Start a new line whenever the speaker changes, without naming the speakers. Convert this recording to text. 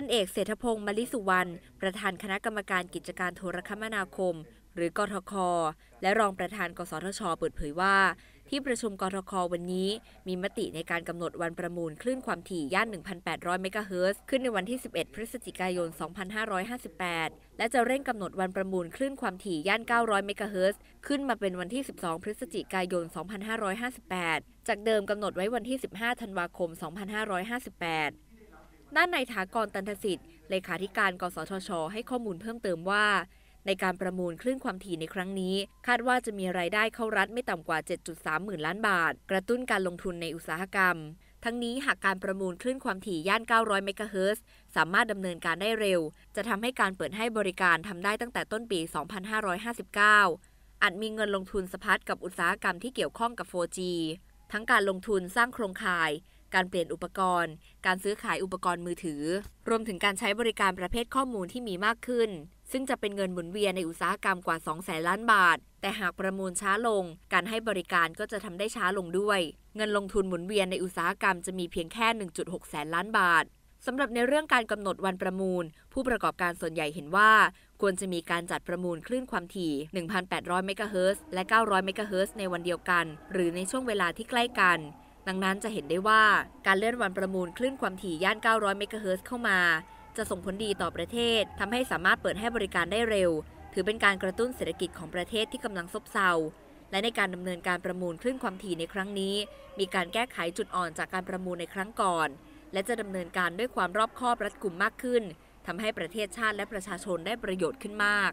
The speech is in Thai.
พันเอกเศรษฐพงศ์มลิสุวรรณประธานคณะกรรมการกิจการโทรคมนาคม หรือกทคและรองประธาน กสทช เปิดเผยว่า ที่ประชุมกทควันนี้มีมติในการกำหนดวันประมูลคลื่นความถี่ย่าน 1,800เมกะเฮิรตซ์ขึ้นในวันที่ 11 พฤศจิกายน 2558 และจะเร่งกำหนดวันประมูลคลื่นความถี่ย่าน 900เมกะเฮิรตซ์ขึ้นมาเป็นวันที่ 12 พฤศจิกายน 2558 จากเดิมกำหนดไว้วันที่ 15ธันวาคม 2558ด้านนายถากรตันทสิทธิ์เลขาธิการกสทช ให้ข้อมูลเพิ่มเติมว่า ในการประมูลคลื่นความถี่ในครั้งนี้ คาดว่าจะมีรายได้เข้ารัฐไม่ต่ำกว่า 7.3 หมื่นล้านบาท กระตุ้นการลงทุนในอุตสาหกรรม ทั้งนี้หากการประมูลคลื่นความถี่ย่าน 900 เมกะเฮิร์สามารถดำเนินการได้เร็ว จะทำให้การเปิดให้บริการทำได้ตั้งแต่ต้นปี 2559 อาจมีเงินลงทุนสะพัดกับอุตสาหกรรมที่เกี่ยวข้องกับ 4G ทั้งการลงทุนสร้างโครงข่ายการเปลี่ยนอุปกรณ์ การซื้อขายอุปกรณ์มือถือ รวมถึงการใช้บริการประเภทข้อมูลที่มีมากขึ้น ซึ่งจะเป็นเงินหมุนเวียนในอุตสาหกรรมกว่า2สนล้านบาท แต่หากประมูลช้าลง การให้บริการก็จะทำได้ช้าลงด้วย เงินลงทุนหมุนเวียนในอุตสาหกรรมจะมีเพียงแค่ 1.6แสนล้านบาทสำหรับในเรื่องการกำหนดวันประมูล ผู้ประกอบการส่วนใหญ่เห็นว่าควรจะมีการจัดประมูลคลื่นความถี่1,800เมกะเฮิรตซ์และ900เมกะเฮิรตซ์ในวันเดียวกัน หรือในช่วงเวลาที่ใกล้กันดังนั้นจะเห็นได้ว่าการเลื่อนวันประมูลคลื่นความถี่ย่าน 900 เมกะเฮิร์ตเข้ามา จะส่งผลดีต่อประเทศ ทำให้สามารถเปิดให้บริการได้เร็ว ถือเป็นการกระตุ้นเศรษฐกิจของประเทศที่กำลังซบเซาและในการดำเนินการประมูลคลื่นความถี่ในครั้งนี้ มีการแก้ไขจุดอ่อนจากการประมูลในครั้งก่อน และจะดำเนินการด้วยความรอบคอบรัดกุมมากขึ้น ทำให้ประเทศชาติและประชาชนได้ประโยชน์ขึ้นมาก